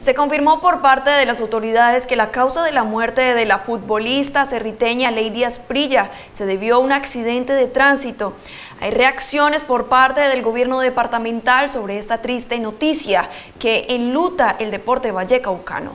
Se confirmó por parte de las autoridades que la causa de la muerte de la futbolista cerriteña Lady Asprilla se debió a un accidente de tránsito. Hay reacciones por parte del gobierno departamental sobre esta triste noticia que enluta el deporte vallecaucano.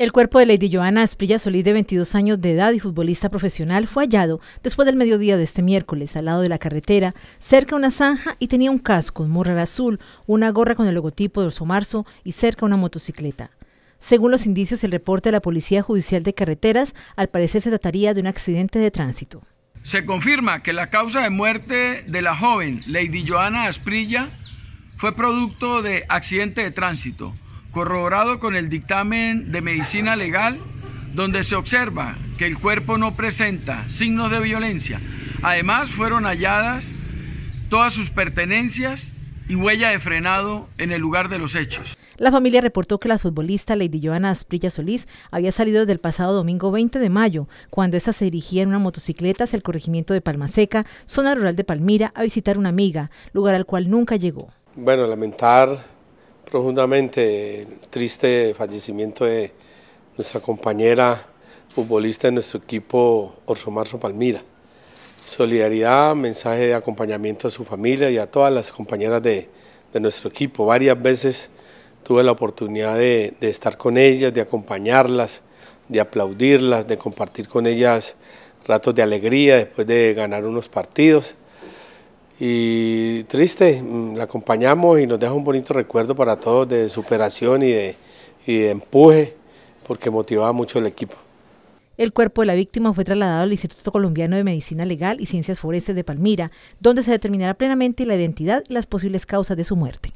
El cuerpo de Lady Joana Asprilla Solís, de 22 años de edad y futbolista profesional, fue hallado después del mediodía de este miércoles al lado de la carretera, cerca de una zanja y tenía un casco, un morral azul, una gorra con el logotipo de Orso Marzo y cerca una motocicleta. Según los indicios y el reporte de la Policía Judicial de Carreteras, al parecer se trataría de un accidente de tránsito. Se confirma que la causa de muerte de la joven Lady Joana Asprilla fue producto de accidente de tránsito corroborado con el dictamen de medicina legal, donde se observa que el cuerpo no presenta signos de violencia. Además, fueron halladas todas sus pertenencias y huella de frenado en el lugar de los hechos. La familia reportó que la futbolista Lady Joana Asprilla Solís había salido desde el pasado domingo 20 de mayo, cuando ésta se dirigía en una motocicleta hacia el corregimiento de Palmaseca, zona rural de Palmira, a visitar una amiga, lugar al cual nunca llegó. Bueno, lamentar Profundamente triste fallecimiento de nuestra compañera futbolista de nuestro equipo, Orso Marzo Palmira. Solidaridad, mensaje de acompañamiento a su familia y a todas las compañeras de, nuestro equipo. Varias veces tuve la oportunidad de, de estar con ellas, de acompañarlas, de aplaudirlas, de compartir con ellas ratos de alegría después de ganar unos partidos. Y triste, mm, la acompañamos y nos deja un bonito recuerdo para todos de superación y de, y de empuje, porque motivaba mucho el equipo. El cuerpo de la víctima fue trasladado al Instituto Colombiano de Medicina Legal y Ciencias Forestes de Palmira, donde se determinará plenamente la identidad y las posibles causas de su muerte.